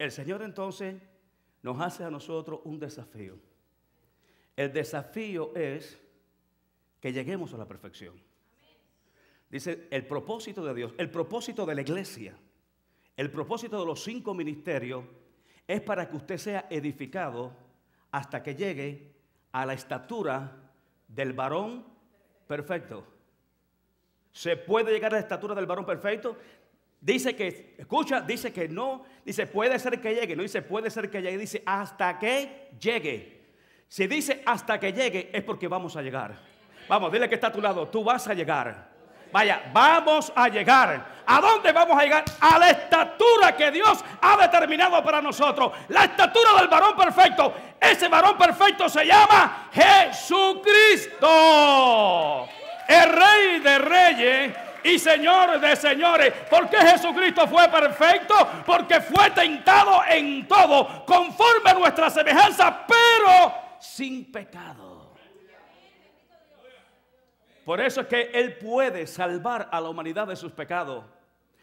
El Señor entonces nos hace a nosotros un desafío. El desafío es que lleguemos a la perfección. Dice el propósito de Dios, el propósito de la iglesia, el propósito de los cinco ministerios es para que usted sea edificado hasta que llegue a la estatura del varón perfecto. ¿Se puede llegar a la estatura del varón perfecto? Dice que, escucha, dice que no, dice puede ser que llegue, no dice puede ser que llegue, dice hasta que llegue. Si dice hasta que llegue es porque vamos a llegar. Vamos, dile que está a tu lado, tú vas a llegar. Vaya, vamos a llegar. ¿A dónde vamos a llegar? A la estatura que Dios ha determinado para nosotros. La estatura del varón perfecto. Ese varón perfecto se llama Jesucristo. El rey de reyes y Señor de señores. ¿Por qué Jesucristo fue perfecto? Porque fue tentado en todo, conforme a nuestra semejanza, pero sin pecado. Por eso es que Él puede salvar a la humanidad de sus pecados.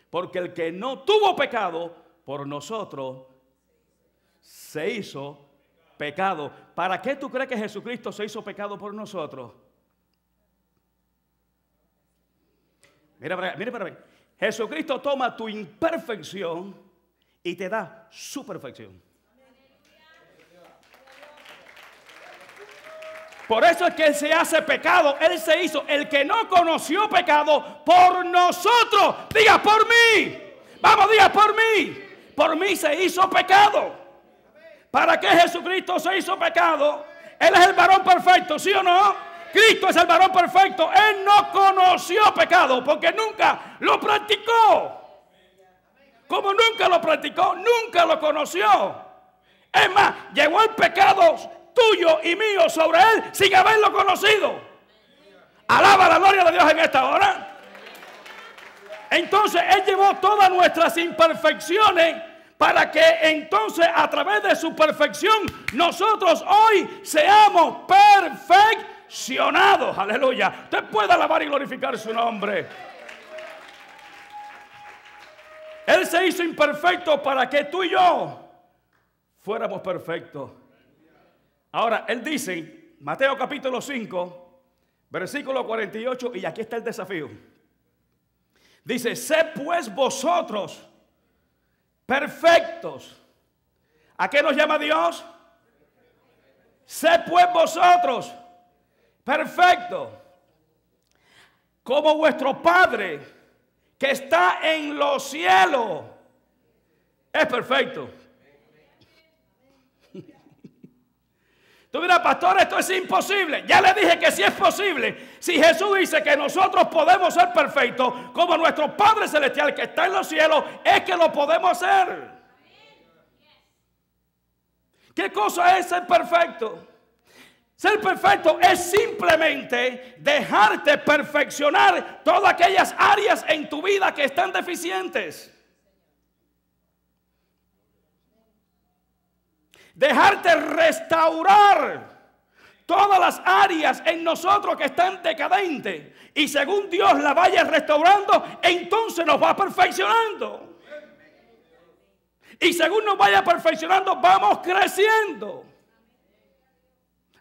Porque el que no tuvo pecado por nosotros se hizo pecado. ¿Para qué tú crees que Jesucristo se hizo pecado por nosotros? Mira para Jesucristo toma tu imperfección y te da su perfección. Por eso es que Él se hace pecado. Él se hizo el que no conoció pecado por nosotros. Diga por mí. Vamos, diga por mí. Por mí se hizo pecado. ¿Para qué Jesucristo se hizo pecado? Él es el varón perfecto, ¿sí o no? Cristo es el varón perfecto. Él no conoció pecado porque nunca lo practicó. Como nunca lo practicó, nunca lo conoció. Es más, llevó el pecado tuyo y mío sobre él sin haberlo conocido. Alaba la gloria de Dios en esta hora. Entonces Él llevó todas nuestras imperfecciones para que entonces a través de su perfección nosotros hoy seamos perfectos. Aleluya. Usted puede alabar y glorificar su nombre. Él se hizo imperfecto para que tú y yo fuéramos perfectos. Ahora, Él dice, Mateo capítulo 5, versículo 48, y aquí está el desafío. Dice, sé pues vosotros perfectos. ¿A qué nos llama Dios? Sé pues vosotros perfecto, como vuestro Padre que está en los cielos es perfecto. Tú mira pastor, esto es imposible. Ya le dije que sí es posible. Si Jesús dice que nosotros podemos ser perfectos, como nuestro Padre Celestial que está en los cielos, es que lo podemos hacer. ¿Qué cosa es ser perfecto? Ser perfecto es simplemente dejarte perfeccionar todas aquellas áreas en tu vida que están deficientes. Dejarte restaurar todas las áreas en nosotros que están decadentes. Y según Dios la vaya restaurando, entonces nos va perfeccionando. Y según nos vaya perfeccionando, vamos creciendo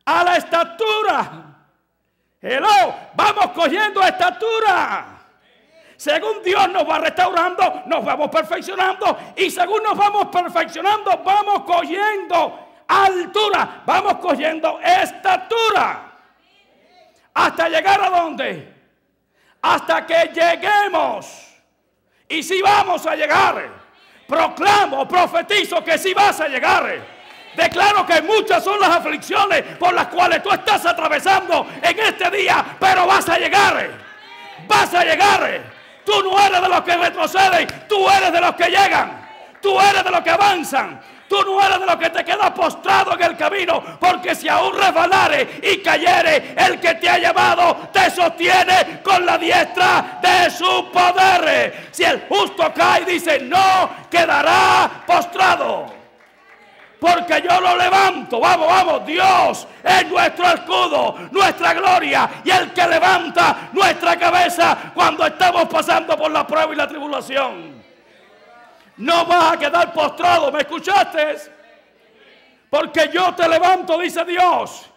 a la estatura. Hello, vamos cogiendo estatura. Según Dios nos va restaurando, nos vamos perfeccionando y según nos vamos perfeccionando, vamos cogiendo altura, vamos cogiendo estatura. ¿Hasta llegar a dónde? Hasta que lleguemos. Y si vamos a llegar, proclamo, profetizo que si vas a llegar. Declaro que muchas son las aflicciones por las cuales tú estás atravesando en este día, pero vas a llegar. Vas a llegar. Tú no eres de los que retroceden, tú eres de los que llegan. Tú eres de los que avanzan. Tú no eres de los que te quedas postrado en el camino, porque si aún resbalares y cayere, el que te ha llevado te sostiene con la diestra de su poder. Si el justo cae, dice, no quedará postrado porque yo lo levanto. Vamos, vamos, Dios es nuestro escudo, nuestra gloria y el que levanta nuestra cabeza cuando estamos pasando por la prueba y la tribulación. No vas a quedar postrado, ¿me escuchaste? Porque yo te levanto, dice Dios,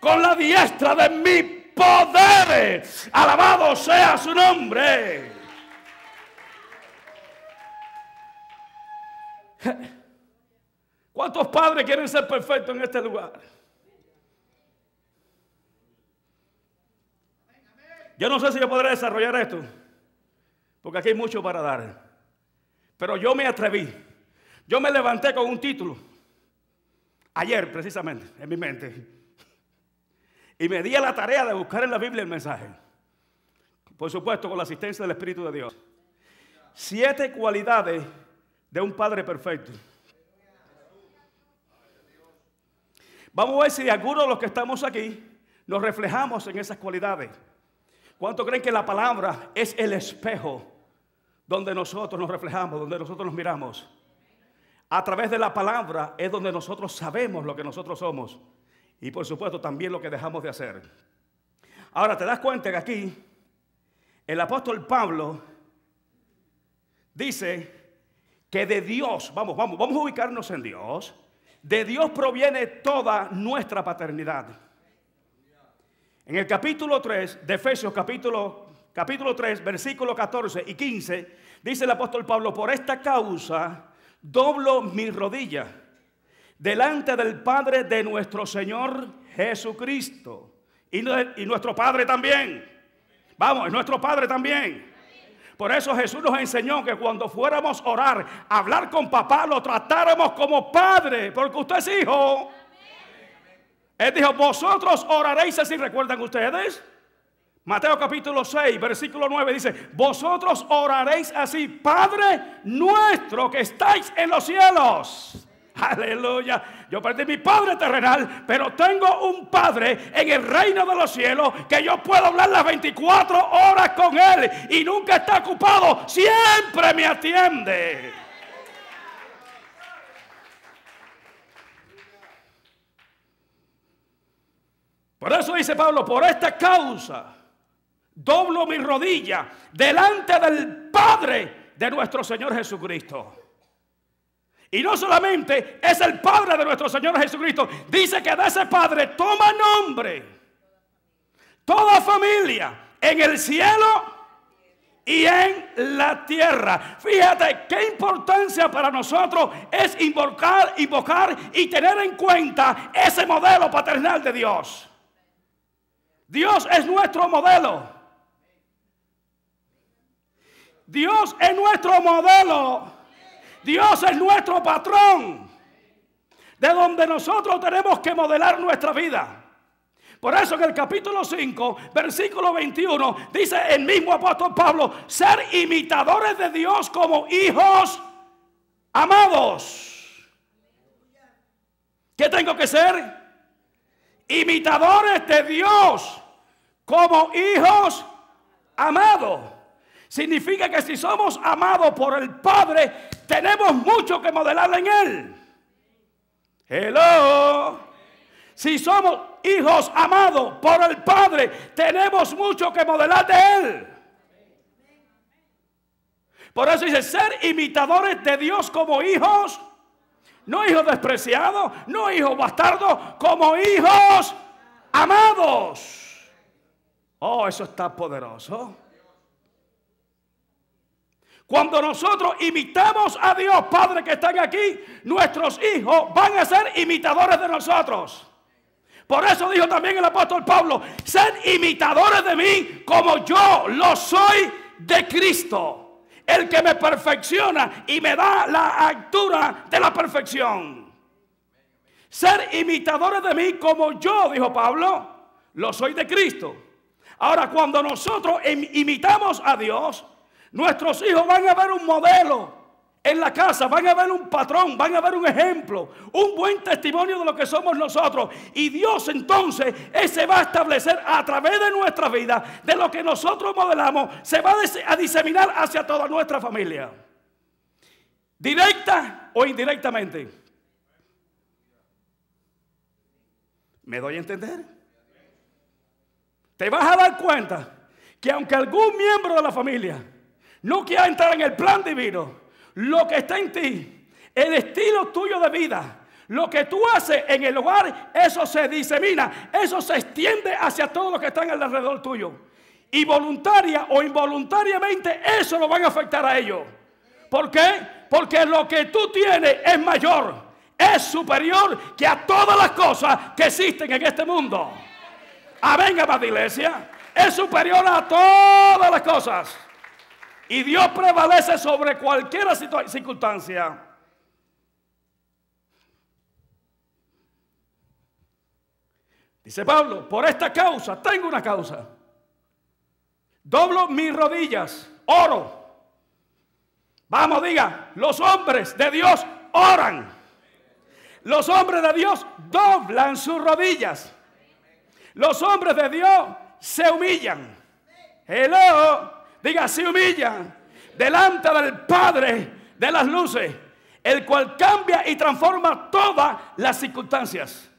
con la diestra de mi poder. Alabado sea su nombre. ¿Cuántos padres quieren ser perfectos en este lugar? Yo no sé si yo podré desarrollar esto, porque aquí hay mucho para dar. Pero yo me atreví. Yo me levanté con un título, ayer precisamente, en mi mente. Y me di a la tarea de buscar en la Biblia el mensaje. Por supuesto, con la asistencia del Espíritu de Dios. Siete cualidades de un Padre perfecto. Vamos a ver si algunos de los que estamos aquí nos reflejamos en esas cualidades. ¿Cuánto creen que la palabra es el espejo donde nosotros nos reflejamos, donde nosotros nos miramos? A través de la palabra es donde nosotros sabemos lo que nosotros somos y por supuesto también lo que dejamos de hacer. Ahora, ¿te das cuenta que aquí el apóstol Pablo dice que de Dios, vamos, vamos, vamos a ubicarnos en Dios, de Dios proviene toda nuestra paternidad. En el capítulo 3 de Efesios, capítulo, 3, versículos 14 y 15, dice el apóstol Pablo, por esta causa doblo mis rodillas delante del Padre de nuestro Señor Jesucristo y, y nuestro Padre también. Vamos, nuestro Padre también por eso Jesús nos enseñó que cuando fuéramos a orar, a hablar con papá, lo tratáramos como padre, porque usted es hijo. Él dijo, vosotros oraréis así, ¿recuerdan ustedes? Mateo capítulo 6, versículo 9 dice, vosotros oraréis así, Padre nuestro que estáis en los cielos. Aleluya. Yo perdí mi padre terrenal, pero tengo un padre en el reino de los cielos que yo puedo hablar las 24 horas con él y nunca está ocupado. Siempre me atiende. Por eso dice Pablo, por esta causa doblo mi rodilla delante del Padre de nuestro Señor Jesucristo y no solamente es el Padre de nuestro Señor Jesucristo. Dice que de ese Padre toma nombre toda familia en el cielo y en la tierra. Fíjate qué importancia para nosotros es invocar, invocar y tener en cuenta ese modelo paternal de Dios. Dios es nuestro modelo. Dios es nuestro modelo Dios es nuestro patrón, de donde nosotros tenemos que modelar nuestra vida. Por eso en el capítulo 5, versículo 21, dice el mismo apóstol Pablo, ser imitadores de Dios como hijos amados. ¿Qué tengo que ser? Imitadores de Dios como hijos amados. Significa que si somos amados por el Padre, tenemos mucho que modelar en Él. Hello. Si somos hijos amados por el Padre, tenemos mucho que modelar de Él. Por eso dice, ser imitadores de Dios como hijos, no hijos despreciados, no hijos bastardos, como hijos amados. Oh, eso está poderoso. Cuando nosotros imitamos a Dios, Padre, que están aquí, nuestros hijos van a ser imitadores de nosotros. Por eso dijo también el apóstol Pablo, ...ser imitadores de mí como yo lo soy de Cristo, el que me perfecciona y me da la altura de la perfección. Ser imitadores de mí como yo, dijo Pablo, lo soy de Cristo. Ahora, cuando nosotros imitamos a Dios, Nuestros hijos van a ver un modelo en la casa, van a ver un patrón, van a ver un ejemplo, un buen testimonio de lo que somos nosotros. Y Dios entonces se va a establecer a través de nuestra vida, de lo que nosotros modelamos, se va a diseminar hacia toda nuestra familia. Directa o indirectamente. ¿Me doy a entender? Te vas a dar cuenta que aunque algún miembro de la familia no quieras entrar en el plan divino. Lo que está en ti, el estilo tuyo de vida, lo que tú haces en el hogar, eso se disemina, eso se extiende hacia todos los que están alrededor tuyo. Y voluntaria o involuntariamente, eso lo van a afectar a ellos. ¿Por qué? Porque lo que tú tienes es mayor, es superior que a todas las cosas que existen en este mundo. Amén, amada iglesia. Es superior a todas las cosas. Y Dios prevalece sobre cualquier circunstancia. Dice Pablo, por esta causa, tengo una causa. Doblo mis rodillas, oro. Vamos, diga, los hombres de Dios oran. Los hombres de Dios doblan sus rodillas. Los hombres de Dios se humillan. Hello. Diga, se humilla delante del Padre de las luces, el cual cambia y transforma todas las circunstancias.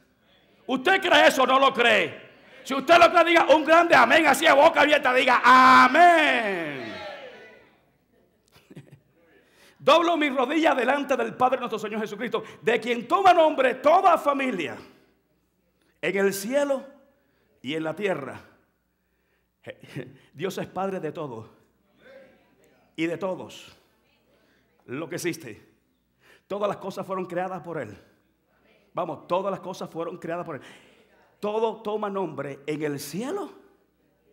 ¿Usted cree eso o no lo cree? Si usted lo cree, diga un grande amén, así a boca abierta, diga amén. Doblo mis rodillas delante del Padre nuestro Señor Jesucristo, de quien toma nombre toda familia, en el cielo y en la tierra Dios es Padre de todo y de todos lo que existe. Todas las cosas fueron creadas por Él. Vamos, todas las cosas fueron creadas por Él. Todo toma nombre en el cielo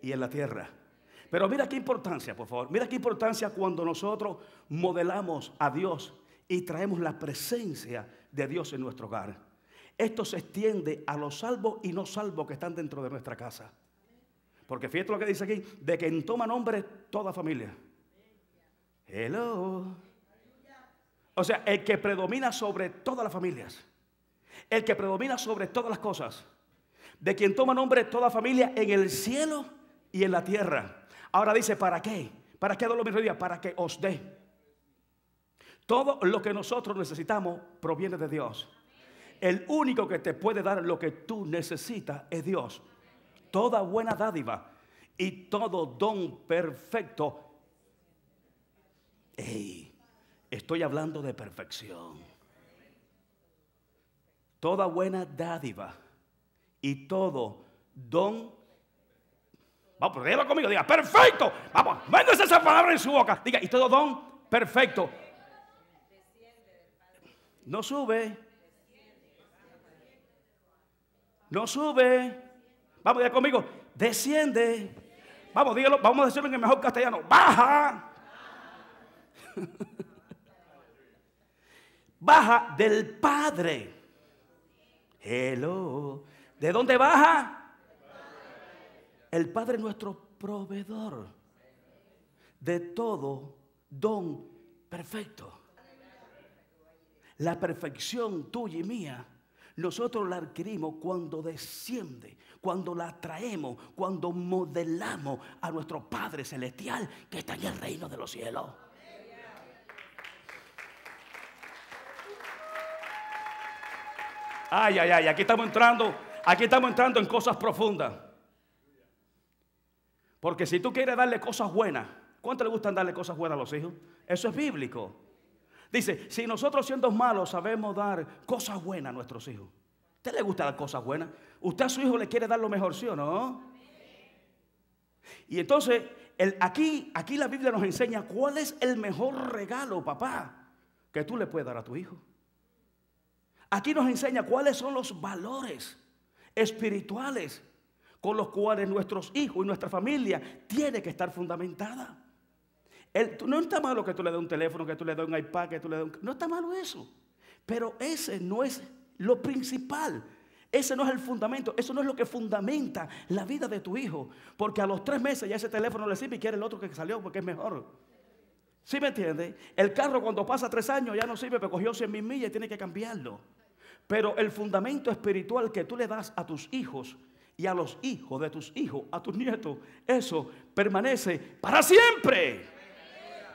y en la tierra. Pero mira qué importancia, por favor. Mira qué importancia cuando nosotros modelamos a Dios y traemos la presencia de Dios en nuestro hogar. Esto se extiende a los salvos y no salvos que están dentro de nuestra casa. Porque fíjate lo que dice aquí, de quien toma nombre toda familia. Hello. O sea, el que predomina sobre todas las familias. El que predomina sobre todas las cosas. De quien toma nombre toda familia en el cielo y en la tierra. Ahora dice, ¿para qué? ¿Para qué mismo día? Para que os dé. Todo lo que nosotros necesitamos proviene de Dios. El único que te puede dar lo que tú necesitas es Dios toda buena dádiva y todo don perfecto. estoy hablando de perfección. Toda buena dádiva y todo don. Vamos, conmigo, diga, perfecto. Vamos, méndese esa palabra en su boca. Diga, y todo don perfecto. No sube. No sube. Vamos, ya conmigo. Desciende. Vamos, dígalo, vamos a decirlo en el mejor castellano. Baja. baja del Padre. Hello. ¿De dónde baja? El Padre nuestro proveedor de todo don perfecto. La perfección tuya y mía nosotros la adquirimos cuando desciende, cuando la traemos, cuando modelamos a nuestro Padre Celestial que está en el reino de los cielos. Ay, ay, ay, aquí estamos entrando, aquí estamos entrando en cosas profundas. Porque si tú quieres darle cosas buenas, ¿cuánto le gustan darle cosas buenas a los hijos? Eso es bíblico. Dice, si nosotros siendo malos sabemos dar cosas buenas a nuestros hijos. usted le gusta dar cosas buenas? ¿Usted a su hijo le quiere dar lo mejor, sí o no? Y entonces, aquí, aquí la Biblia nos enseña cuál es el mejor regalo, papá, que tú le puedes dar a tu hijo. Aquí nos enseña cuáles son los valores espirituales con los cuales nuestros hijos y nuestra familia tiene que estar fundamentada no está malo que tú le des un teléfono, que tú le des un iPad, que tú le des un... No está malo eso. Pero ese no es lo principal. Ese no es el fundamento. Eso no es lo que fundamenta la vida de tu hijo. Porque a los tres meses ya ese teléfono le sirve y quiere el otro que salió porque es mejor. ¿Sí me entiendes? El carro cuando pasa tres años ya no sirve pero cogió 100 mil millas y tiene que cambiarlo. Pero el fundamento espiritual que tú le das a tus hijos y a los hijos de tus hijos, a tus nietos, eso permanece para siempre.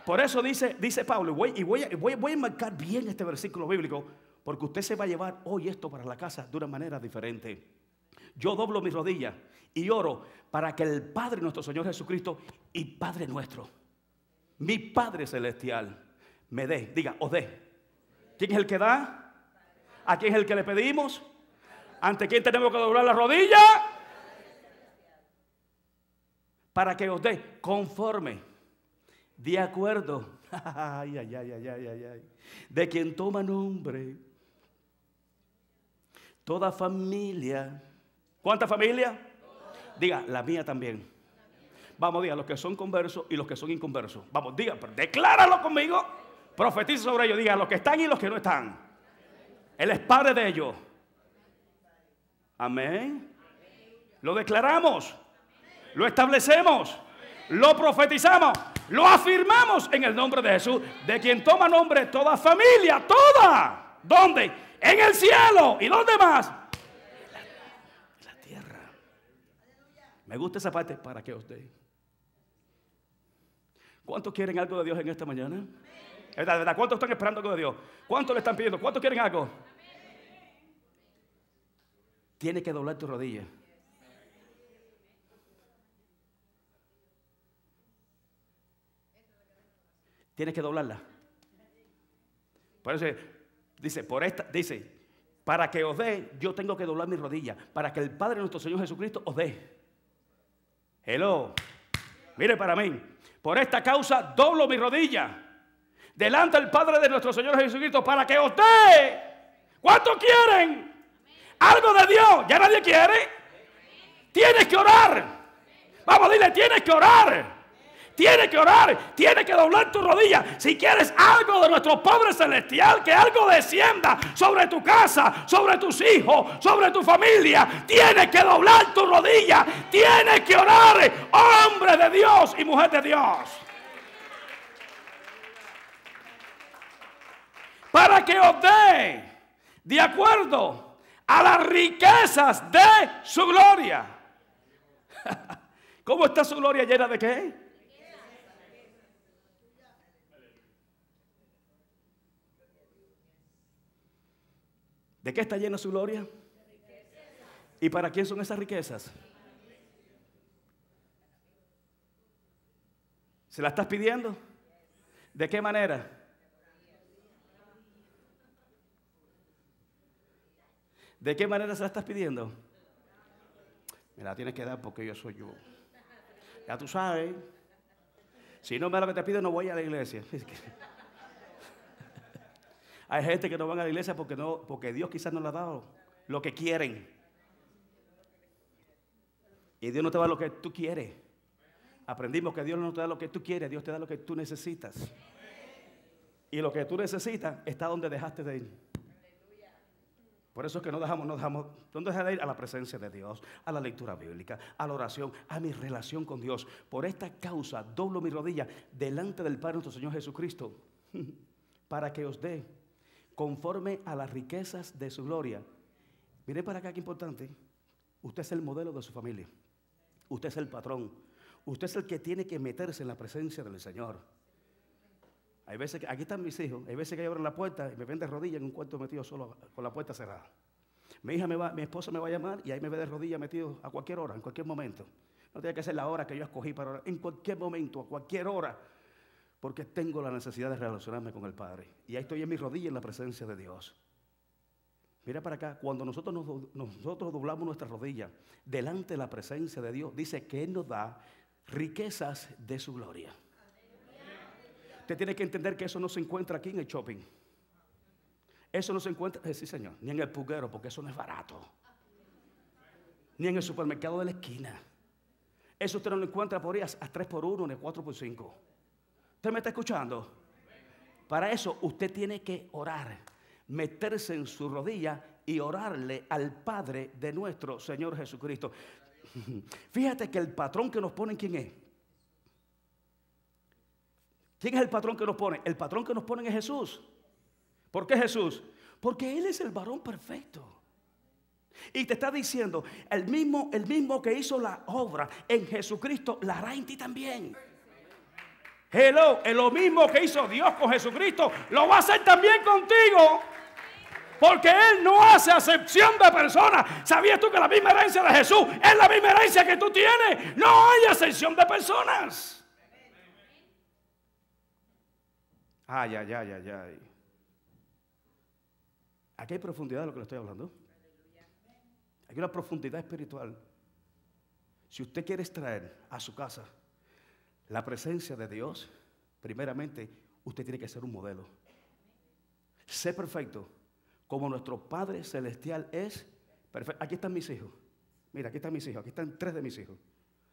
Por eso dice, dice Pablo, y, voy, voy, a marcar bien este versículo bíblico, porque usted se va a llevar hoy esto para la casa de una manera diferente. Yo doblo mis rodillas y oro para que el Padre nuestro Señor Jesucristo y Padre nuestro, mi Padre celestial, me dé, diga, os dé. ¿Quién es el que da? ¿A quién es el que le pedimos? ¿Ante quién tenemos que doblar la rodilla? Para que os dé conforme de acuerdo, de quien toma nombre, toda familia, ¿cuánta familia? Diga, la mía también. Vamos, diga, los que son conversos y los que son inconversos. Vamos, diga, decláralo conmigo, profetiza sobre ellos, diga, los que están y los que no están. Él es padre de ellos. Amén. Lo declaramos, lo establecemos, lo profetizamos. Lo afirmamos en el nombre de Jesús, de quien toma nombre toda familia, toda. ¿Dónde? En el cielo. ¿Y dónde más? En la, tierra. Me gusta esa parte para que usted ¿Cuántos quieren algo de Dios en esta mañana? ¿Verdad, ¿Cuántos están esperando algo de Dios? ¿Cuántos le están pidiendo? ¿Cuántos quieren algo? Tiene que doblar tu rodilla. Tienes que doblarla. Por eso dice, por esta, dice, para que os dé, yo tengo que doblar mi rodilla Para que el Padre nuestro Señor Jesucristo os dé. Hello. Mire para mí. Por esta causa doblo mi rodilla delante del Padre de nuestro Señor Jesucristo para que os dé. ¿Cuánto quieren? Algo de Dios. Ya nadie quiere. Tienes que orar. Vamos, dile, tienes que orar. Tiene que orar, tiene que doblar tu rodilla. Si quieres algo de nuestro Padre Celestial, que algo descienda sobre tu casa, sobre tus hijos, sobre tu familia, tienes que doblar tu rodilla, tienes que orar, hombre de Dios y mujer de Dios. Para que os de acuerdo a las riquezas de su gloria. ¿Cómo está su gloria llena de qué? ¿De qué está llena su gloria? ¿Y para quién son esas riquezas? ¿Se la estás pidiendo? ¿De qué manera? ¿De qué manera se la estás pidiendo? Me la tienes que dar porque yo soy yo. Ya tú sabes. Si no me la te pido, no voy a la iglesia. Hay gente que no van a la iglesia porque, no, porque Dios quizás no le ha dado lo que quieren. Y Dios no te da lo que tú quieres. Aprendimos que Dios no te da lo que tú quieres, Dios te da lo que tú necesitas. Y lo que tú necesitas está donde dejaste de ir. Por eso es que no dejamos, no dejamos, ¿dónde dejaste de ir? A la presencia de Dios, a la lectura bíblica, a la oración, a mi relación con Dios. Por esta causa doblo mi rodilla delante del Padre nuestro Señor Jesucristo, para que os dé conforme a las riquezas de su gloria. Mire para acá qué importante. Usted es el modelo de su familia. Usted es el patrón. Usted es el que tiene que meterse en la presencia del Señor. Hay veces que, aquí están mis hijos, hay veces que abren la puerta y me ven de rodillas en un cuarto metido solo con la puerta cerrada. Mi hija me va, mi esposo me va a llamar y ahí me ve de rodillas metido a cualquier hora, en cualquier momento. No tiene que ser la hora que yo escogí para orar. En cualquier momento, a cualquier hora, porque tengo la necesidad de relacionarme con el Padre. Y ahí estoy en mis rodillas en la presencia de Dios. Mira para acá, cuando nosotros, nosotros doblamos nuestras rodillas delante de la presencia de Dios, dice que Él nos da riquezas de su gloria. Usted tiene que entender que eso no se encuentra aquí en el shopping. Eso no se encuentra, eh, sí señor, ni en el puguero, porque eso no es barato. Ni en el supermercado de la esquina. Eso usted no lo encuentra por ahí a 3 por 1 ni a 4 por 5. ¿Usted me está escuchando? Para eso usted tiene que orar, meterse en su rodilla y orarle al Padre de nuestro Señor Jesucristo. Fíjate que el patrón que nos ponen, ¿quién es? ¿Quién es el patrón que nos pone? El patrón que nos ponen es Jesús. ¿Por qué Jesús? Porque Él es el varón perfecto. Y te está diciendo, el mismo, el mismo que hizo la obra en Jesucristo, la hará en ti también. Hello, es lo mismo que hizo Dios con Jesucristo, lo va a hacer también contigo. Porque Él no hace acepción de personas. ¿Sabías tú que la misma herencia de Jesús es la misma herencia que tú tienes? No hay acepción de personas. Ay, ay, ay, ay, ay. Aquí hay profundidad de lo que le estoy hablando. Hay una profundidad espiritual. Si usted quiere extraer a su casa la presencia de Dios, primeramente, usted tiene que ser un modelo. Sé perfecto, como nuestro Padre Celestial es perfecto. Aquí están mis hijos. Mira, aquí están mis hijos, aquí están tres de mis hijos.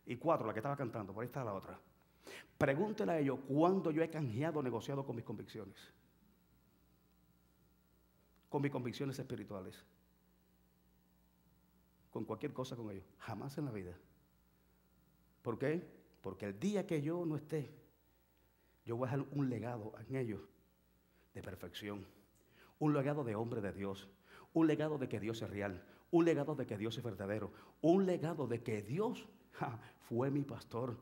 Y cuatro, la que estaba cantando, por ahí está la otra. Pregúntele a ellos cuándo yo he canjeado, negociado con mis convicciones. Con mis convicciones espirituales. Con cualquier cosa con ellos. Jamás en la vida. ¿Por qué? Porque el día que yo no esté, yo voy a dejar un legado en ellos de perfección, un legado de hombre de Dios, un legado de que Dios es real, un legado de que Dios es verdadero, un legado de que Dios fue mi pastor.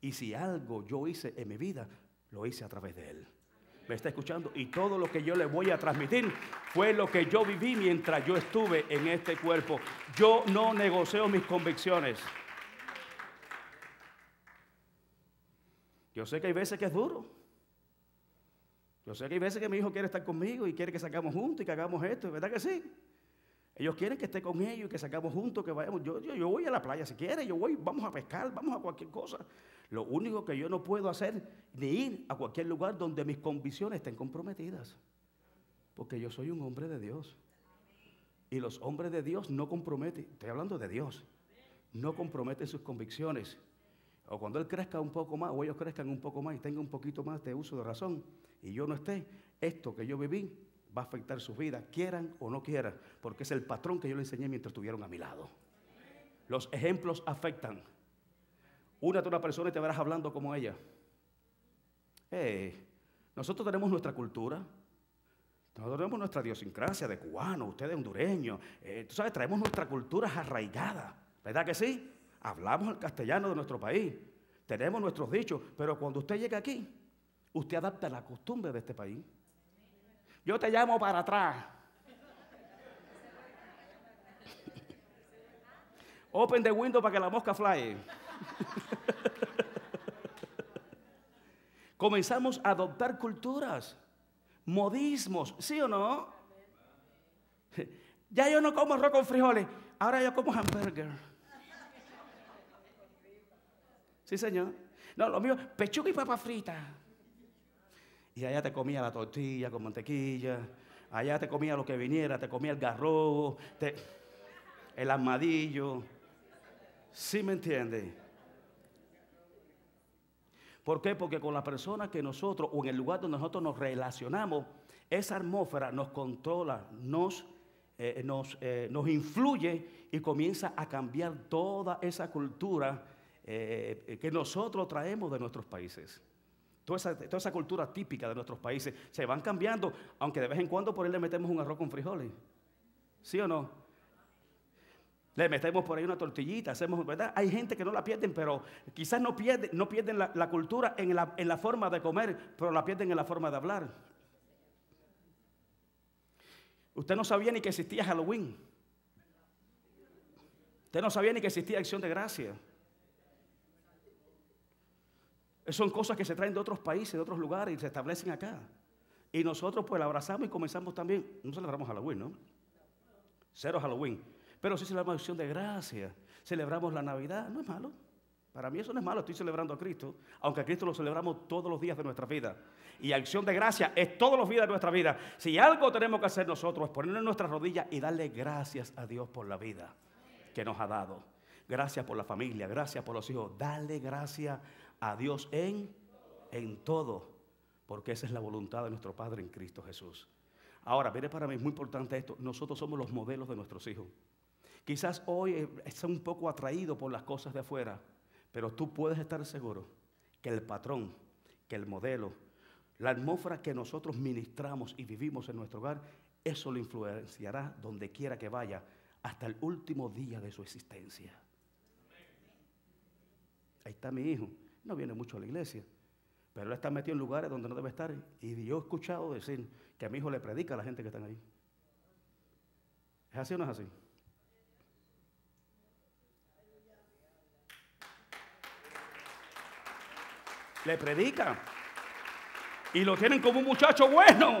Y si algo yo hice en mi vida, lo hice a través de Él. ¿Me está escuchando? Y todo lo que yo le voy a transmitir fue lo que yo viví mientras yo estuve en este cuerpo. Yo no negocio mis convicciones. Yo sé que hay veces que es duro. Yo sé que hay veces que mi hijo quiere estar conmigo y quiere que sacamos juntos y que hagamos esto, ¿verdad que sí? Ellos quieren que esté con ellos y que sacamos juntos, que vayamos. Yo, yo voy a la playa si quiere, yo voy, vamos a pescar, vamos a cualquier cosa. Lo único que yo no puedo hacer ni ir a cualquier lugar donde mis convicciones estén comprometidas. Porque yo soy un hombre de Dios. Y los hombres de Dios no comprometen, estoy hablando de Dios, no comprometen sus convicciones o cuando él crezca un poco más, o ellos crezcan un poco más y tengan un poquito más de uso de razón, y yo no esté, esto que yo viví va a afectar su vida, quieran o no quieran, porque es el patrón que yo le enseñé mientras estuvieron a mi lado. Los ejemplos afectan. Una a una persona y te verás hablando como ella. Eh, nosotros tenemos nuestra cultura, nosotros tenemos nuestra idiosincrasia de cubano, usted es hondureño, eh, tú sabes, traemos nuestra cultura arraigada, ¿verdad que sí? Hablamos el castellano de nuestro país, tenemos nuestros dichos, pero cuando usted llega aquí, usted adapta la costumbre de este país. Yo te llamo para atrás. Open the window para que la mosca fly. Comenzamos a adoptar culturas, modismos, ¿sí o no? Ya yo no como arroz con frijoles, ahora yo como hamburger. Sí, señor. No, lo mío, pechuga y papa frita. Y allá te comía la tortilla con mantequilla. Allá te comía lo que viniera, te comía el garrobo, el armadillo. ¿Sí me entiende? ¿Por qué? Porque con la persona que nosotros o en el lugar donde nosotros nos relacionamos, esa atmósfera nos controla, nos, eh, nos, eh, nos influye y comienza a cambiar toda esa cultura eh, eh, que nosotros traemos de nuestros países. Toda esa, cultura típica de nuestros países se van cambiando, aunque de vez en cuando por ahí le metemos un arroz con frijoles. ¿Sí o no? Le metemos por ahí una tortillita, hacemos, ¿verdad? Hay gente que no la pierden, pero quizás no pierden, no pierden la, cultura en la forma de comer, pero la pierden en la forma de hablar. Usted no sabía ni que existía Halloween. Usted no sabía ni que existía acción de gracia. Son cosas que se traen de otros países, de otros lugares y se establecen acá. Y nosotros pues la abrazamos y comenzamos también, no celebramos Halloween, ¿no? Cero Halloween. Pero sí celebramos acción de gracia, celebramos la Navidad, no es malo. Para mí eso no es malo, estoy celebrando a Cristo, aunque a Cristo lo celebramos todos los días de nuestra vida. Y acción de gracia es todos los días de nuestra vida. Si algo tenemos que hacer nosotros es ponernos en nuestras rodillas y darle gracias a Dios por la vida que nos ha dado. Gracias por la familia, gracias por los hijos. Dale gracias a Dios en, en todo, porque esa es la voluntad de nuestro Padre en Cristo Jesús. Ahora, mire para mí, es muy importante esto, nosotros somos los modelos de nuestros hijos. Quizás hoy eh, está un poco atraído por las cosas de afuera, pero tú puedes estar seguro que el patrón, que el modelo, la atmósfera que nosotros ministramos y vivimos en nuestro hogar, eso lo influenciará donde quiera que vaya hasta el último día de su existencia. Ahí está mi hijo no viene mucho a la iglesia. Pero él está metido en lugares donde no debe estar. Y yo he escuchado decir que a mi hijo le predica a la gente que está ahí. ¿Es así o no es así? Le predica. Y lo tienen como un muchacho bueno.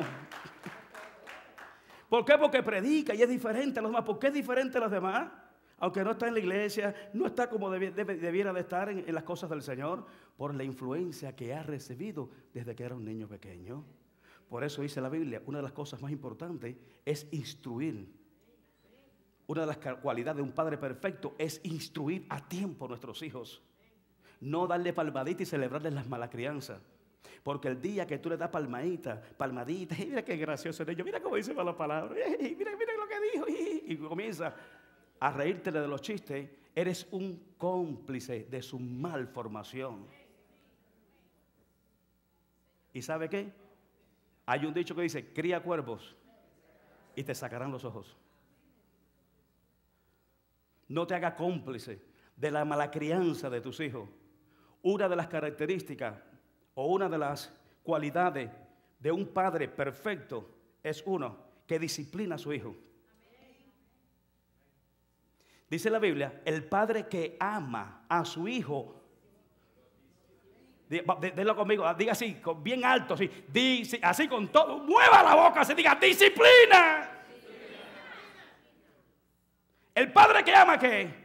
¿Por qué? Porque predica y es diferente a los demás. ¿Por qué es diferente a los demás? aunque no está en la iglesia, no está como debiera de estar en, las cosas del Señor, por la influencia que ha recibido desde que era un niño pequeño. Por eso dice la Biblia, una de las cosas más importantes es instruir. Una de las cualidades de un padre perfecto es instruir a tiempo a nuestros hijos. No darle palmadita y celebrarles las malas crianzas. Porque el día que tú le das palmadita, palmadita, mira qué gracioso es ello, mira cómo dice la palabras, y mira, lo que dijo, y comienza a reírtele de los chistes, eres un cómplice de su malformación. ¿Y sabe qué? Hay un dicho que dice, cría cuervos y te sacarán los ojos. No te haga cómplice de la mala crianza de tus hijos. Una de las características o una de las cualidades de un padre perfecto es uno que disciplina a su hijo. Dice la Biblia, el padre que ama a su hijo, denlo conmigo, ah, diga así, bien alto, así, así con todo, mueva la boca, se diga disciplina. El padre que ama qué?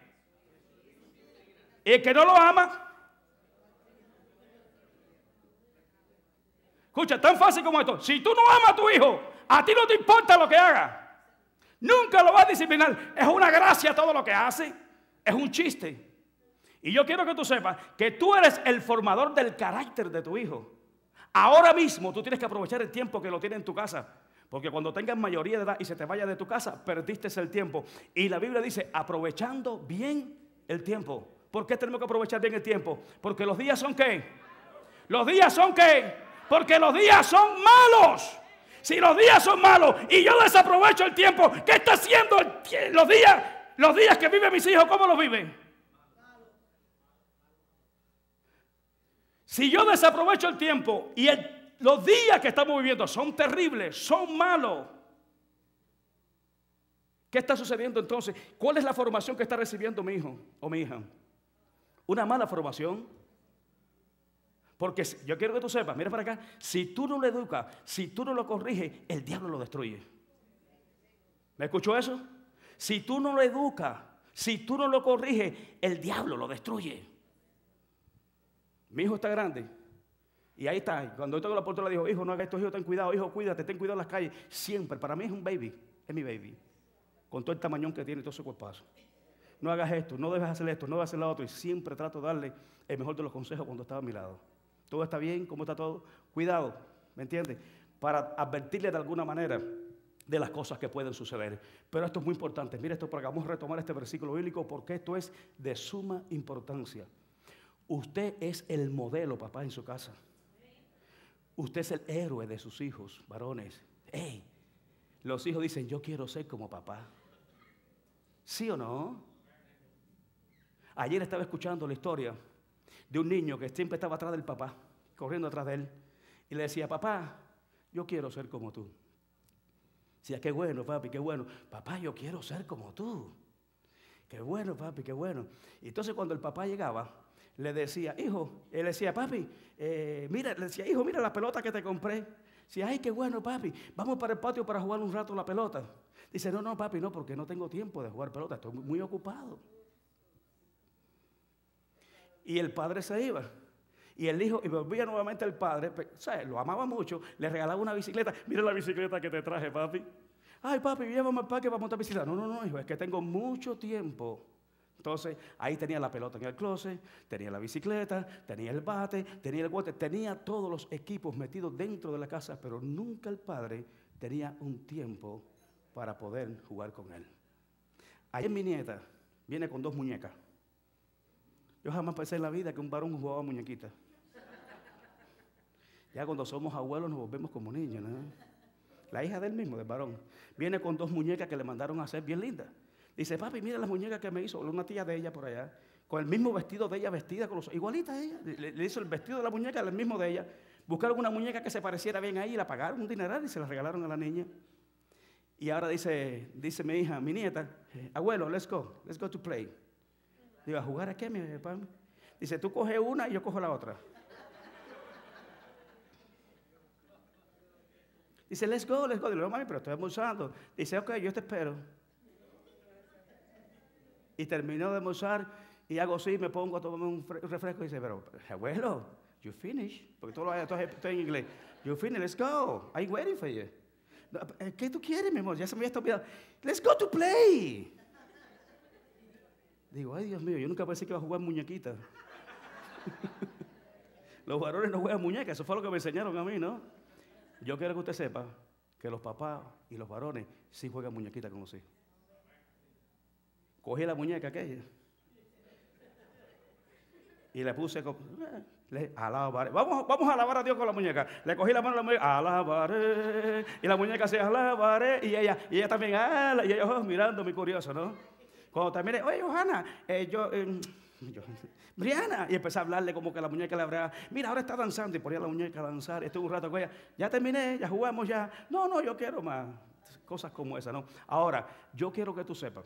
el que no lo ama. Escucha, tan fácil como esto. Si tú no amas a tu hijo, a ti no te importa lo que haga. Nunca lo va a disciplinar. Es una gracia todo lo que hace. Es un chiste. Y yo quiero que tú sepas que tú eres el formador del carácter de tu hijo. Ahora mismo tú tienes que aprovechar el tiempo que lo tiene en tu casa. Porque cuando tengas mayoría de edad y se te vaya de tu casa, perdiste el tiempo. Y la Biblia dice, aprovechando bien el tiempo. ¿Por qué tenemos que aprovechar bien el tiempo? Porque los días son qué? Los días son qué? Porque los días son malos. Si los días son malos y yo desaprovecho el tiempo, ¿qué está haciendo los días, los días que viven mis hijos? ¿Cómo los viven? Si yo desaprovecho el tiempo y los días que estamos viviendo son terribles, son malos, ¿qué está sucediendo entonces? ¿Cuál es la formación que está recibiendo mi hijo o mi hija? ¿Una mala formación? Porque yo quiero que tú sepas, mira para acá, si tú no lo educas, si tú no lo corriges, el diablo lo destruye. ¿Me escuchó eso? Si tú no lo educas, si tú no lo corriges, el diablo lo destruye. Mi hijo está grande. Y ahí está. Cuando yo tengo la puerta, le dijo, hijo, no hagas esto, hijo, ten cuidado, hijo, cuídate, ten cuidado en las calles. Siempre, para mí es un baby, es mi baby. Con todo el tamaño que tiene, todo su cuerpazo. No hagas esto, no debes hacer esto, no debes hacer lo otro. Y siempre trato de darle el mejor de los consejos cuando estaba a mi lado. ¿Todo está bien? ¿Cómo está todo? Cuidado, ¿me entiende? Para advertirle de alguna manera de las cosas que pueden suceder. Pero esto es muy importante. Mira esto, acá vamos a retomar este versículo bíblico porque esto es de suma importancia. Usted es el modelo, papá, en su casa. Usted es el héroe de sus hijos, varones. ¡Ey! Los hijos dicen, yo quiero ser como papá. ¿Sí o no? Ayer estaba escuchando la historia de un niño que siempre estaba atrás del papá, corriendo atrás de él, y le decía, papá, yo quiero ser como tú. Decía, qué bueno, papi, qué bueno. Papá, yo quiero ser como tú. Qué bueno, papi, qué bueno. Y entonces cuando el papá llegaba, le decía, hijo, él decía, papi, eh, mira, le decía, hijo, mira la pelota que te compré. Dice, ay, qué bueno, papi, vamos para el patio para jugar un rato la pelota. Dice, no, no, papi, no, porque no tengo tiempo de jugar pelota, estoy muy ocupado y el padre se iba. Y el hijo, y volvía nuevamente el padre, lo amaba mucho, le regalaba una bicicleta. Mira la bicicleta que te traje, papi. Ay, papi, llévame al vamos para montar bicicleta. No, no, no, hijo, es que tengo mucho tiempo. Entonces, ahí tenía la pelota en el closet, tenía la bicicleta, tenía el bate, tenía el bote, tenía todos los equipos metidos dentro de la casa, pero nunca el padre tenía un tiempo para poder jugar con él. ahí mi nieta viene con dos muñecas. Yo jamás pensé en la vida que un varón jugaba muñequita. Ya cuando somos abuelos nos volvemos como niños, La hija del mismo, del varón, viene con dos muñecas que le mandaron a hacer bien lindas. Dice, papi, mira las muñecas que me hizo, una tía de ella por allá, con el mismo vestido de ella vestida, con los igualita a ella. Le, hizo el vestido de la muñeca, el mismo de ella. Buscaron una muñeca que se pareciera bien ahí, la pagaron un dineral y se la regalaron a la niña. Y ahora dice, dice mi hija, mi nieta, eh, abuelo, let's go, let's go to play. Digo, ¿a jugar a qué, mi papá? Dice, tú coges una y yo cojo la otra. Dice, let's go, let's go. Digo, mami, pero estoy almorzando. Dice, ok, yo te espero. Y termino de almorzar y hago así, me pongo a tomar un refresco y dice, pero abuelo, you finish. Porque todo lo hay, todo en inglés. You finish, let's go. I'm waiting for you. ¿Qué tú quieres, mi amor? Ya se me había olvidado. Let's go to play. Digo, ay Dios mío, yo nunca pensé que iba a jugar muñequita. los varones no juegan muñecas, eso fue lo que me enseñaron a mí, ¿no? Yo quiero que usted sepa que los papás y los varones sí juegan muñequita con los hijos. Cogí la muñeca aquella y le puse, eh, le alabaré. Vamos, vamos a alabar a Dios con la muñeca. Le cogí la mano a la muñeca, alabaré. Y la muñeca se alabaré. Y ella, y ella también, ala. Y ella, oh, mirando, muy curioso, ¿no? cuando terminé, oye, Johanna, eh, yo, eh, Briana, y empecé a hablarle como que la muñeca le habrá, mira, ahora está danzando, y ponía la muñeca a danzar, estuve un rato con ella, ya terminé, ya jugamos, ya, no, no, yo quiero más, cosas como esa, ¿no? Ahora, yo quiero que tú sepas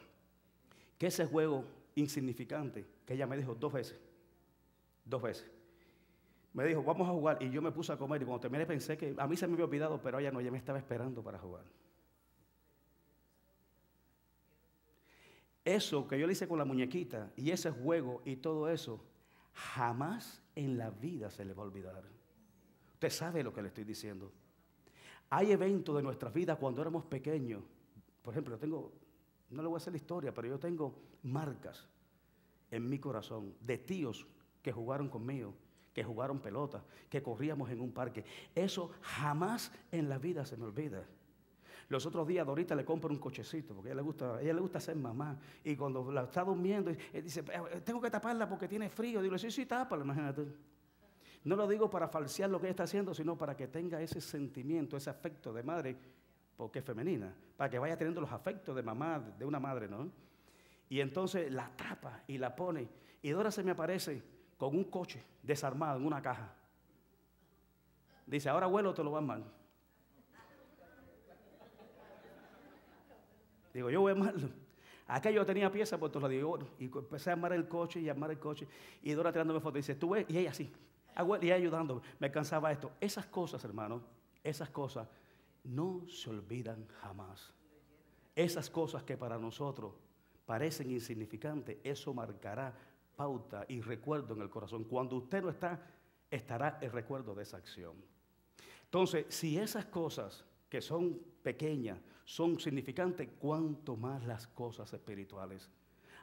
que ese juego insignificante que ella me dijo dos veces, dos veces, me dijo, vamos a jugar, y yo me puse a comer, y cuando terminé pensé que a mí se me había olvidado, pero ella no, ella me estaba esperando para jugar. Eso que yo le hice con la muñequita y ese juego y todo eso, jamás en la vida se le va a olvidar. Usted sabe lo que le estoy diciendo. Hay eventos de nuestra vida cuando éramos pequeños. Por ejemplo, yo tengo, no le voy a hacer la historia, pero yo tengo marcas en mi corazón de tíos que jugaron conmigo, que jugaron pelota, que corríamos en un parque. Eso jamás en la vida se me olvida. Los otros días Dorita le compra un cochecito, porque a ella le gusta, ella le gusta ser mamá. Y cuando la está durmiendo, eh, dice, eh, tengo que taparla porque tiene frío. Digo, sí, sí, tápala, imagínate. No lo digo para falsear lo que ella está haciendo, sino para que tenga ese sentimiento, ese afecto de madre, porque es femenina, para que vaya teniendo los afectos de mamá, de una madre, ¿no? Y entonces la tapa y la pone. Y Dora se me aparece con un coche desarmado en una caja. Dice, ahora abuelo te lo a mal. Digo, yo voy a amarlo. Acá yo tenía piezas por pues, todos lados. Digo, y empecé a amar el coche y a armar el coche. Y Dora tirándome fotos. Dice, tú ves, y ella así. Y ayudándome. Me cansaba esto. Esas cosas, hermano, esas cosas no se olvidan jamás. Esas cosas que para nosotros parecen insignificantes, eso marcará pauta y recuerdo en el corazón. Cuando usted no está, estará el recuerdo de esa acción. Entonces, si esas cosas que son pequeñas, son significantes, cuanto más las cosas espirituales.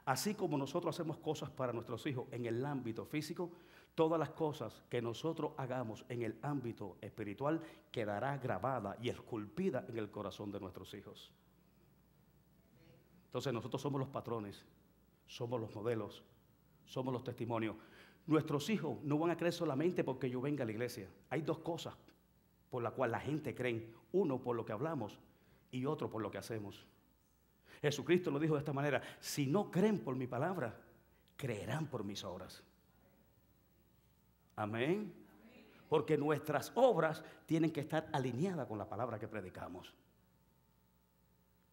Así como nosotros hacemos cosas para nuestros hijos en el ámbito físico, todas las cosas que nosotros hagamos en el ámbito espiritual quedará grabada y esculpida en el corazón de nuestros hijos. Entonces nosotros somos los patrones, somos los modelos, somos los testimonios. Nuestros hijos no van a creer solamente porque yo venga a la iglesia. Hay dos cosas por la cual la gente cree, uno por lo que hablamos y otro por lo que hacemos. Jesucristo lo dijo de esta manera, si no creen por mi palabra, creerán por mis obras. Amén. Porque nuestras obras tienen que estar alineadas con la palabra que predicamos.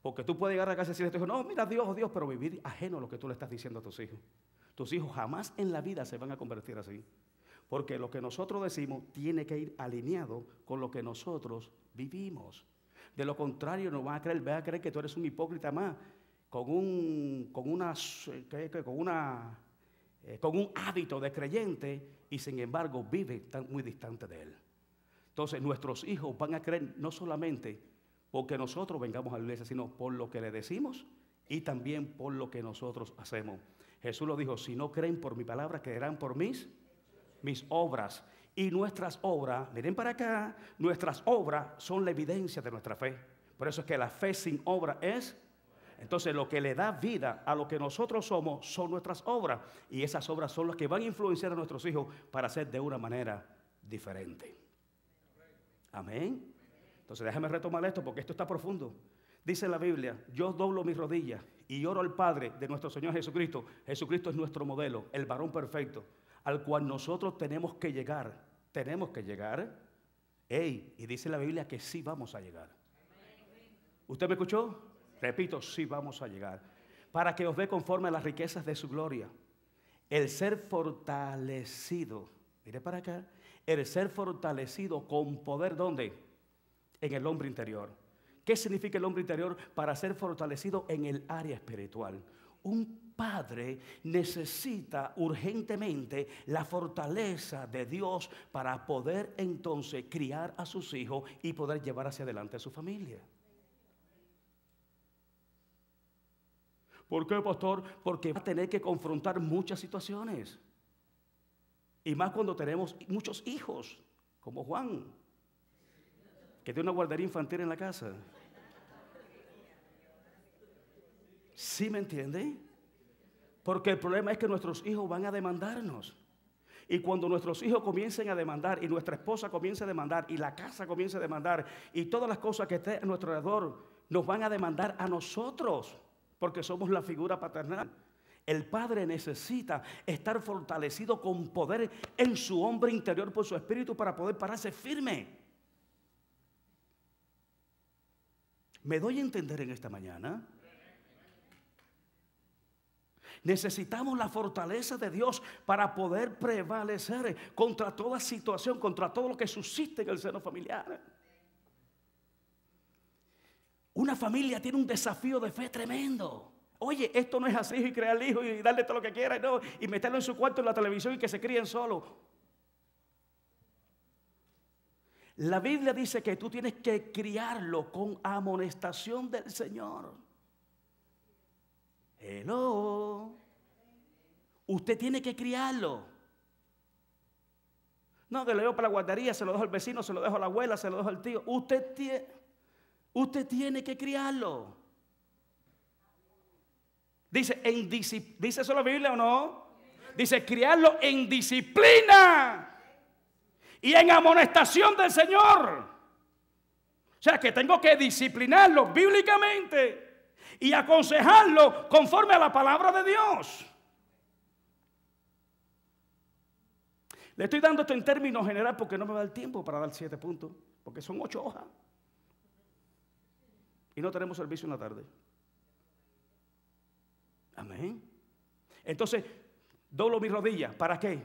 Porque tú puedes llegar a casa y decirle hijo, no, mira Dios, Dios, pero vivir ajeno a lo que tú le estás diciendo a tus hijos. Tus hijos jamás en la vida se van a convertir así. Porque lo que nosotros decimos tiene que ir alineado con lo que nosotros vivimos. De lo contrario, no van a creer, van a creer que tú eres un hipócrita más, con un, con una, con eh, con un hábito de creyente y sin embargo vive tan muy distante de él. Entonces nuestros hijos van a creer no solamente porque nosotros vengamos a la iglesia, sino por lo que le decimos y también por lo que nosotros hacemos. Jesús lo dijo, si no creen por mi palabra, creerán por mis mis obras. Y nuestras obras, miren para acá, nuestras obras son la evidencia de nuestra fe. Por eso es que la fe sin obra es... Entonces lo que le da vida a lo que nosotros somos son nuestras obras. Y esas obras son las que van a influenciar a nuestros hijos para ser de una manera diferente. Amén. Entonces déjame retomar esto porque esto está profundo. Dice la Biblia, yo doblo mis rodillas y oro al Padre de nuestro Señor Jesucristo. Jesucristo es nuestro modelo, el varón perfecto al cual nosotros tenemos que llegar. Tenemos que llegar. Ey, y dice la Biblia que sí vamos a llegar. ¿Usted me escuchó? Repito, sí vamos a llegar. Para que os dé conforme a las riquezas de su gloria. El ser fortalecido. Mire para acá. El ser fortalecido con poder, ¿dónde? En el hombre interior. ¿Qué significa el hombre interior? Para ser fortalecido en el área espiritual un padre necesita urgentemente la fortaleza de Dios para poder entonces criar a sus hijos y poder llevar hacia adelante a su familia. ¿Por qué, pastor? Porque va a tener que confrontar muchas situaciones. Y más cuando tenemos muchos hijos, como Juan, que tiene una guardería infantil en la casa. ¿Sí me entiende? Porque el problema es que nuestros hijos van a demandarnos. Y cuando nuestros hijos comiencen a demandar, y nuestra esposa comience a demandar, y la casa comience a demandar, y todas las cosas que estén a nuestro alrededor nos van a demandar a nosotros, porque somos la figura paternal. El padre necesita estar fortalecido con poder en su hombre interior por su espíritu para poder pararse firme. ¿Me doy a entender en esta mañana? Necesitamos la fortaleza de Dios para poder prevalecer contra toda situación, contra todo lo que subsiste en el seno familiar. Una familia tiene un desafío de fe tremendo. Oye, esto no es así y crear al hijo y darle todo lo que quiera y, no, y meterlo en su cuarto en la televisión y que se críen solo. La Biblia dice que tú tienes que criarlo con amonestación del Señor. Hello. Usted tiene que criarlo. No, que lo dejo para la guardería, se lo dejo al vecino, se lo dejo a la abuela, se lo dejo al tío. Usted, tiene, usted tiene que criarlo. Dice, en ¿dice eso la Biblia o no? Dice, criarlo en disciplina y en amonestación del Señor. O sea, que tengo que disciplinarlo bíblicamente y aconsejarlo conforme a la palabra de Dios. Le estoy dando esto en términos general porque no me da el tiempo para dar siete puntos, porque son ocho hojas. Y no tenemos servicio en la tarde. Amén. Entonces, doblo mi rodilla ¿Para qué?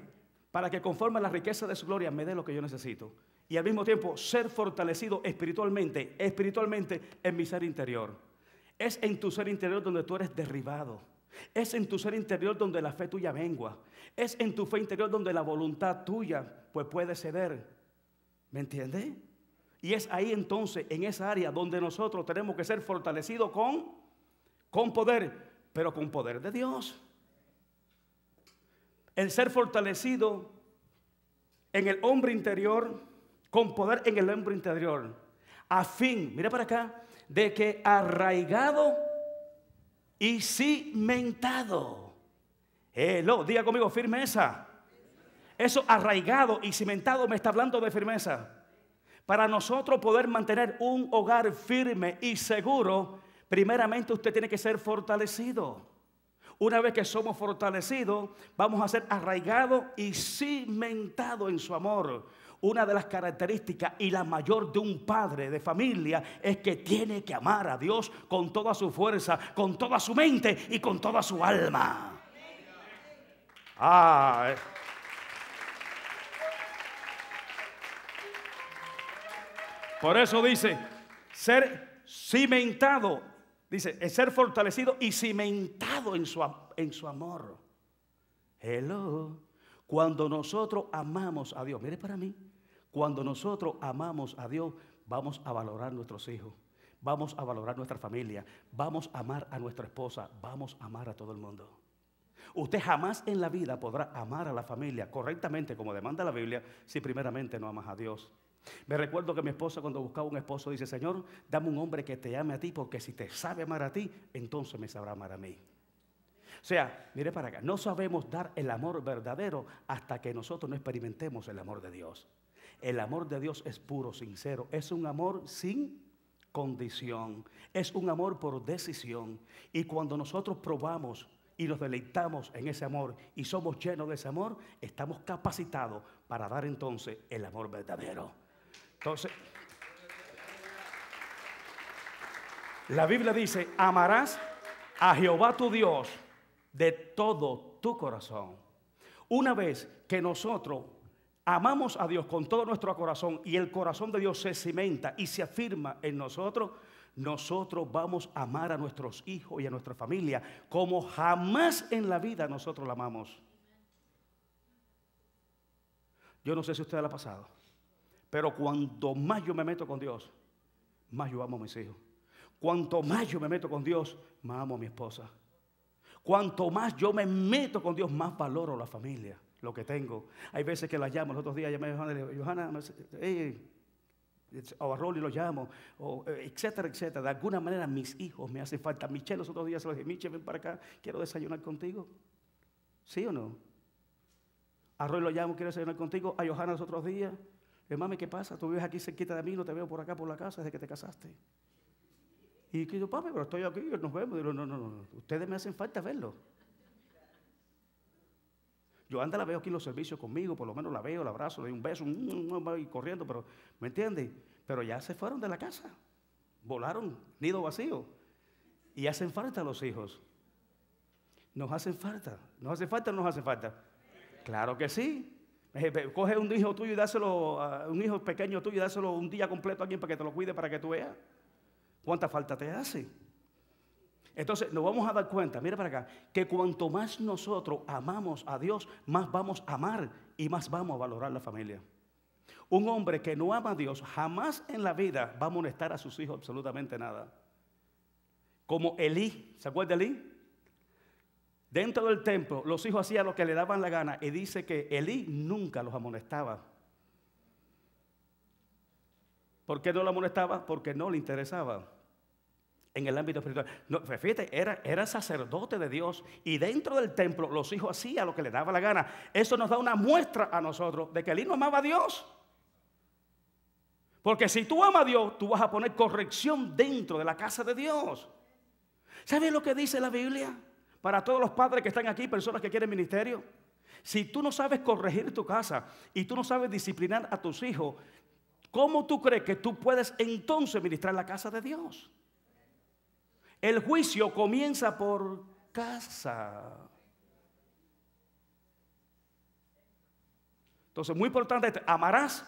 Para que conforme a la riqueza de su gloria me dé lo que yo necesito. Y al mismo tiempo ser fortalecido espiritualmente, espiritualmente en mi ser interior. Es en tu ser interior donde tú eres derribado. Es en tu ser interior donde la fe tuya mengua. Es en tu fe interior donde la voluntad tuya pues puede ceder. ¿Me entiendes? Y es ahí entonces, en esa área donde nosotros tenemos que ser fortalecidos con, con poder, pero con poder de Dios. El ser fortalecido en el hombre interior, con poder en el hombre interior, a fin, mira para acá, de que arraigado y cimentado. Hello, diga conmigo, firmeza. Eso arraigado y cimentado me está hablando de firmeza. Para nosotros poder mantener un hogar firme y seguro, primeramente usted tiene que ser fortalecido. Una vez que somos fortalecidos, vamos a ser arraigado y cimentado en su amor una de las características y la mayor de un padre de familia es que tiene que amar a Dios con toda su fuerza, con toda su mente y con toda su alma. Ah, eh. Por eso dice, ser cimentado, dice, es ser fortalecido y cimentado en su, en su amor. Hello. Cuando nosotros amamos a Dios, mire para mí, cuando nosotros amamos a Dios, vamos a valorar nuestros hijos, vamos a valorar nuestra familia, vamos a amar a nuestra esposa, vamos a amar a todo el mundo. Usted jamás en la vida podrá amar a la familia correctamente como demanda la Biblia si primeramente no amas a Dios. Me recuerdo que mi esposa cuando buscaba un esposo dice, Señor, dame un hombre que te ame a ti porque si te sabe amar a ti, entonces me sabrá amar a mí. O sea, mire para acá, no sabemos dar el amor verdadero hasta que nosotros no experimentemos el amor de Dios. El amor de Dios es puro, sincero. Es un amor sin condición. Es un amor por decisión. Y cuando nosotros probamos y nos deleitamos en ese amor y somos llenos de ese amor, estamos capacitados para dar entonces el amor verdadero. Entonces, la Biblia dice, amarás a Jehová tu Dios de todo tu corazón. Una vez que nosotros amamos a Dios con todo nuestro corazón y el corazón de Dios se cimenta y se afirma en nosotros, nosotros vamos a amar a nuestros hijos y a nuestra familia como jamás en la vida nosotros la amamos. Yo no sé si usted la ha pasado, pero cuanto más yo me meto con Dios, más yo amo a mis hijos. Cuanto más yo me meto con Dios, más amo a mi esposa. Cuanto más yo me meto con Dios, más valoro la familia lo que tengo. Hay veces que la llamo, los otros días llamé a Johanna y le digo, Johanna, o a Rolly lo llamo, eh, etcétera, etcétera. De alguna manera mis hijos me hacen falta. Michelle los otros días se lo dije, Michelle, ven para acá, quiero desayunar contigo. ¿Sí o no? A lo llamo, quiero desayunar contigo. A Johanna los otros días, mamá eh, mami, ¿qué pasa? Tú vives aquí cerquita de mí, no te veo por acá, por la casa, desde que te casaste. Y yo, papi, pero estoy aquí, nos vemos. Digo, no, no, no, ustedes me hacen falta verlo yo anda la veo aquí en los servicios conmigo, por lo menos la veo, la abrazo, le doy un beso, mm, mm, mm, y corriendo, pero ¿me entiendes? Pero ya se fueron de la casa, volaron, nido vacío, y hacen falta los hijos. Nos hacen falta, nos hace falta o nos hace falta. Claro que sí. Eh, coge un hijo tuyo y dáselo, un hijo pequeño tuyo y dáselo un día completo a alguien para que te lo cuide, para que tú veas. ¿Cuánta falta te hace? Entonces nos vamos a dar cuenta, mira para acá, que cuanto más nosotros amamos a Dios, más vamos a amar y más vamos a valorar la familia. Un hombre que no ama a Dios jamás en la vida va a molestar a sus hijos absolutamente nada. Como Elí, ¿se acuerda de Elí? Dentro del templo, los hijos hacían lo que le daban la gana y dice que Elí nunca los amonestaba. ¿Por qué no los amonestaba? Porque no le interesaba en el ámbito espiritual. No, era, era sacerdote de Dios y dentro del templo los hijos hacían lo que le daba la gana. Eso nos da una muestra a nosotros de que él no amaba a Dios. Porque si tú amas a Dios, tú vas a poner corrección dentro de la casa de Dios. ¿Sabes lo que dice la Biblia? Para todos los padres que están aquí, personas que quieren ministerio. Si tú no sabes corregir tu casa y tú no sabes disciplinar a tus hijos, ¿cómo tú crees que tú puedes entonces ministrar la casa de Dios? El juicio comienza por casa. Entonces, muy importante, amarás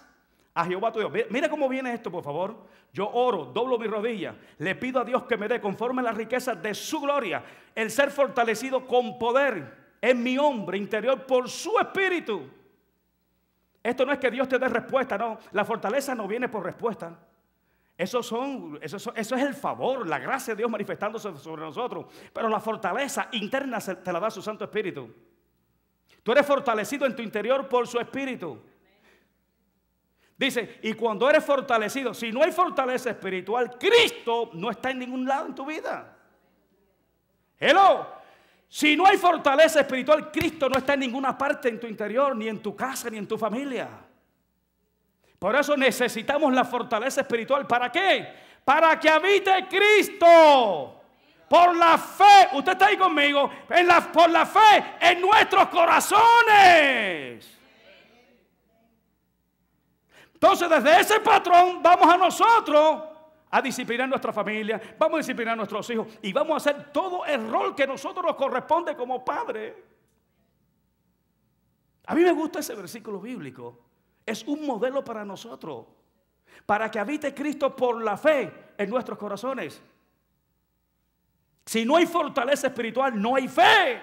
a Jehová tu Dios. Mira cómo viene esto, por favor. Yo oro, doblo mi rodilla, le pido a Dios que me dé conforme a la riqueza de su gloria, el ser fortalecido con poder en mi hombre interior por su espíritu. Esto no es que Dios te dé respuesta, no. La fortaleza no viene por respuesta. Eso, es el favor, la gracia de Dios manifestándose sobre nosotros. Pero la fortaleza interna te la da su Santo Espíritu. Tú eres fortalecido en tu interior por su Espíritu. Dice, y cuando eres fortalecido, si no hay fortaleza espiritual, Cristo no está en ningún lado en tu vida. Hello. Si no hay fortaleza espiritual, Cristo no está en ninguna parte en tu interior, ni en tu casa, ni en tu familia. Por eso necesitamos la fortaleza espiritual. ¿Para qué? Para que habite Cristo. Por la fe, usted está ahí conmigo, en por la fe en nuestros corazones. Entonces, desde ese patrón vamos a nosotros a disciplinar nuestra familia, vamos a disciplinar a nuestros hijos y vamos a hacer todo el rol que nosotros nos corresponde como padres. A mí me gusta ese versículo bíblico es un modelo para nosotros, para que habite Cristo por la fe en nuestros corazones. Si no hay fortaleza espiritual, no hay fe.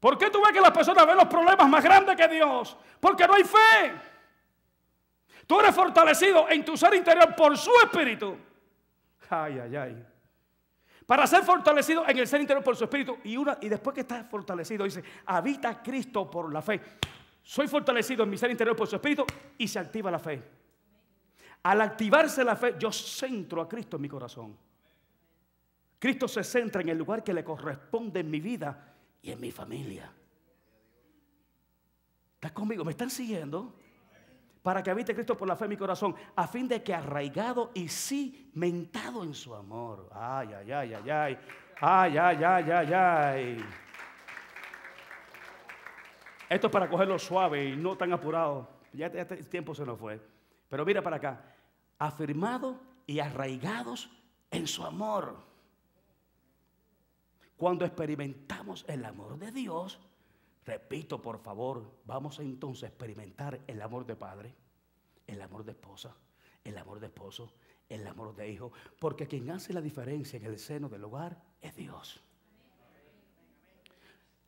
¿Por qué tú ves que las personas ven los problemas más grandes que Dios? Porque no hay fe. Tú eres fortalecido en tu ser interior por su espíritu. Ay, ay, ay. Para ser fortalecido en el ser interior por su espíritu. Y, una, y después que estás fortalecido, dice, habita Cristo por la fe soy fortalecido en mi ser interior por su espíritu y se activa la fe. Al activarse la fe, yo centro a Cristo en mi corazón. Cristo se centra en el lugar que le corresponde en mi vida y en mi familia. ¿Estás conmigo? ¿Me están siguiendo? Para que habite Cristo por la fe en mi corazón, a fin de que arraigado y cimentado en su amor. Ay, ay, ay, ay, ay. Ay, ay, ay, ay, ay. Esto es para cogerlo suave y no tan apurado. Ya, este el tiempo se nos fue. Pero mira para acá. Afirmados y arraigados en su amor. Cuando experimentamos el amor de Dios, repito por favor, vamos a entonces experimentar el amor de padre, el amor de esposa, el amor de esposo, el amor de hijo. Porque quien hace la diferencia en el seno del hogar es Dios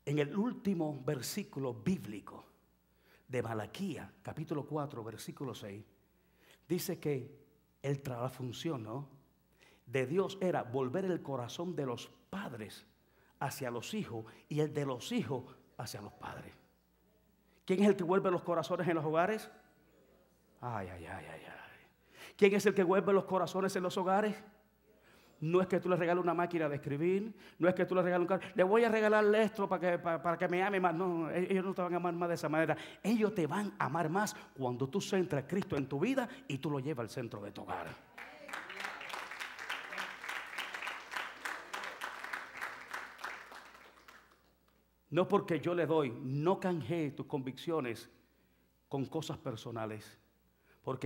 en el último versículo bíblico de Malaquía, capítulo 4, versículo 6, dice que el, trabajo función de Dios era volver el corazón de los padres hacia los hijos y el de los hijos hacia los padres. ¿Quién es el que vuelve los corazones en los hogares? Ay, ay, ay, ay, ay. ¿Quién es el que vuelve los corazones en los hogares? No es que tú le regales una máquina de escribir, no es que tú le regales un carro. Le voy a regalar esto para que, para, que me ame más. No, ellos no te van a amar más de esa manera. Ellos te van a amar más cuando tú centras a Cristo en tu vida y tú lo llevas al centro de tu hogar. No porque yo le doy, no canje tus convicciones con cosas personales. Porque